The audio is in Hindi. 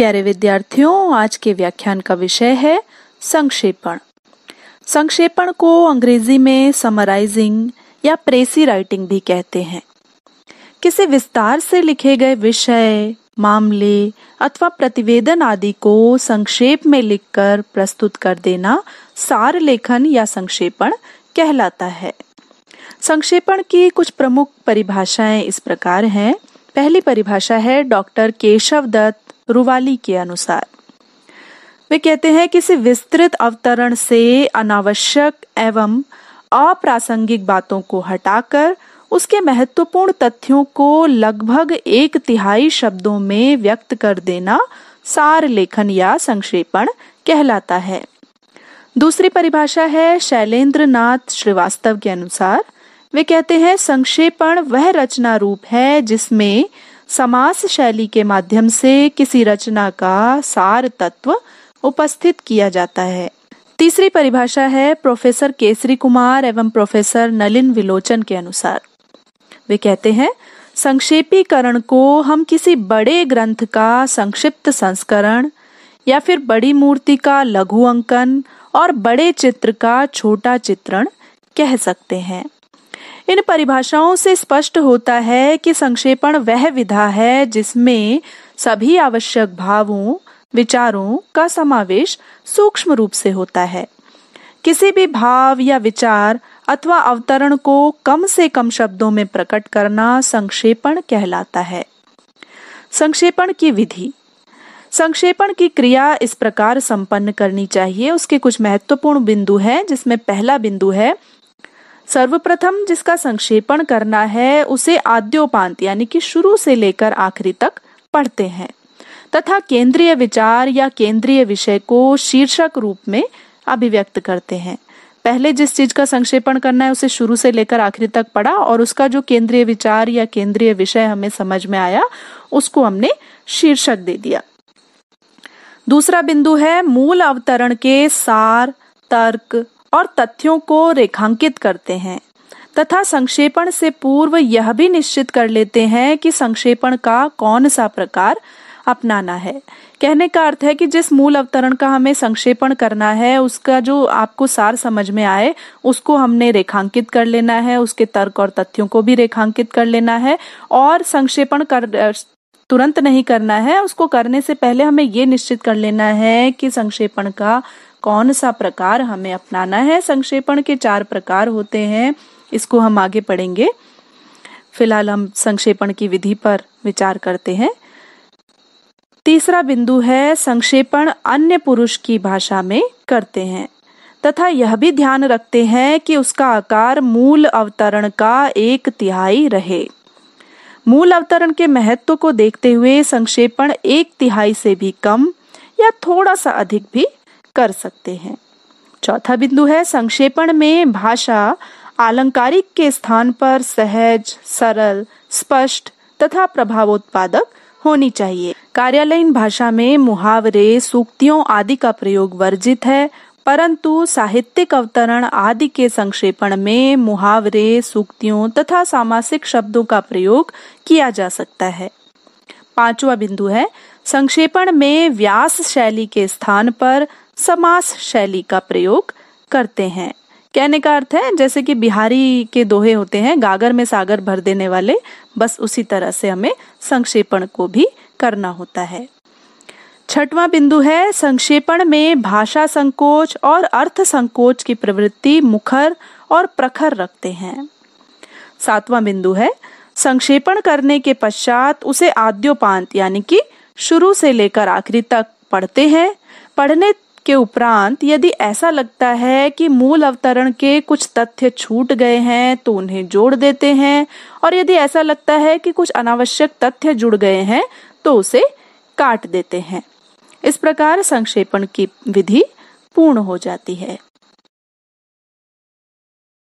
प्यारे विद्यार्थियों आज के व्याख्यान का विषय है संक्षेपण संक्षेपण को अंग्रेजी में समराइजिंग या प्रेसी राइटिंग भी कहते हैं किसी विस्तार से लिखे गए विषय मामले अथवा प्रतिवेदन आदि को संक्षेप में लिखकर प्रस्तुत कर देना सार लेखन या संक्षेपण कहलाता है संक्षेपण की कुछ प्रमुख परिभाषाएं इस प्रकार हैं पहली परिभाषा है डॉक्टर केशव दत्त रुवाली के अनुसार वे कहते हैं किसी विस्तृत अवतरण से अनावश्यक एवं अप्रासंगिक बातों को हटाकर उसके महत्वपूर्ण तथ्यों को लगभग एक तिहाई शब्दों में व्यक्त कर देना सार लेखन या संक्षेपण कहलाता है दूसरी परिभाषा है शैलेंद्र नाथ श्रीवास्तव के अनुसार वे कहते हैं संक्षेपण वह रचना रूप है जिसमें समास शैली के माध्यम से किसी रचना का सार तत्व उपस्थित किया जाता है तीसरी परिभाषा है प्रोफेसर केसरी कुमार एवं प्रोफेसर नलिन विलोचन के अनुसार वे कहते हैं संक्षेपीकरण को हम किसी बड़े ग्रंथ का संक्षिप्त संस्करण या फिर बड़ी मूर्ति का लघु अंकन और बड़े चित्र का छोटा चित्रण कह सकते हैं इन परिभाषाओं से स्पष्ट होता है कि संक्षेपण वह विधा है जिसमें सभी आवश्यक भावों विचारों का समावेश सूक्ष्म रूप से होता है किसी भी भाव या विचार अथवा अवतरण को कम से कम शब्दों में प्रकट करना संक्षेपण कहलाता है संक्षेपण की विधि संक्षेपण की क्रिया इस प्रकार संपन्न करनी चाहिए उसके कुछ महत्वपूर्ण बिंदु हैं जिसमें पहला बिंदु है सर्वप्रथम जिसका संक्षेपण करना है उसे आद्योपांत यानी कि शुरू से लेकर आखिरी तक पढ़ते हैं तथा केंद्रीय विचार या केंद्रीय विषय को शीर्षक रूप में अभिव्यक्त करते हैं पहले जिस चीज का संक्षेपण करना है उसे शुरू से लेकर आखिरी तक पढ़ा और उसका जो केंद्रीय विचार या केंद्रीय विषय हमें समझ में आया उसको हमने शीर्षक दे दिया दूसरा बिंदु है मूल अवतरण के सार तर्क और तथ्यों को रेखांकित करते हैं तथा संक्षेपण से पूर्व यह भी निश्चित कर लेते हैं कि संक्षेपण का कौन सा प्रकार अपनाना है कहने का अर्थ है कि जिस मूल अवतरण का हमें संक्षेपण करना है उसका जो आपको सार समझ में आए उसको हमने रेखांकित कर लेना है उसके तर्क और तथ्यों को भी रेखांकित कर लेना है और संक्षेपण कर तुरंत नहीं करना है उसको करने से पहले हमें ये निश्चित कर लेना है कि संक्षेपण का कौन सा प्रकार हमें अपनाना है संक्षेपण के चार प्रकार होते हैं इसको हम आगे पढ़ेंगे फिलहाल हम संक्षेपण की विधि पर विचार करते हैं तीसरा बिंदु है संक्षेपण अन्य पुरुष की भाषा में करते हैं तथा यह भी ध्यान रखते हैं कि उसका आकार मूल अवतरण का एक तिहाई रहे मूल अवतरण के महत्व को देखते हुए संक्षेपण एक तिहाई से भी कम या थोड़ा सा अधिक भी कर सकते हैं चौथा बिंदु है संक्षेपण में भाषा आलंकारिक के स्थान पर सहज सरल स्पष्ट तथा प्रभावोत्पादक होनी चाहिए कार्यालयीन भाषा में मुहावरे सूक्तियों आदि का प्रयोग वर्जित है परंतु साहित्यिक अवतरण आदि के संक्षेपण में मुहावरे सूक्तियों तथा सामासिक शब्दों का प्रयोग किया जा सकता है पांचवा बिंदु है संक्षेपण में व्यास शैली के स्थान पर समास शैली का प्रयोग करते हैं कहने का अर्थ है जैसे कि बिहारी के दोहे होते हैं गागर में सागर भर देने वाले बस उसी तरह से हमें संक्षेपण को भी करना होता है छठवा बिंदु है संक्षेपण में भाषा संकोच और अर्थ संकोच की प्रवृत्ति मुखर और प्रखर रखते हैं सातवां बिंदु है संक्षेपण करने के पश्चात उसे आद्योपांत यानी कि शुरू से लेकर आखिरी तक पढ़ते हैं पढ़ने के उपरांत यदि ऐसा लगता है कि मूल अवतरण के कुछ तथ्य छूट गए हैं तो उन्हें जोड़ देते हैं और यदि ऐसा लगता है कि कुछ अनावश्यक तथ्य जुड़ गए हैं तो उसे काट देते हैं इस प्रकार संक्षेपण की विधि पूर्ण हो जाती है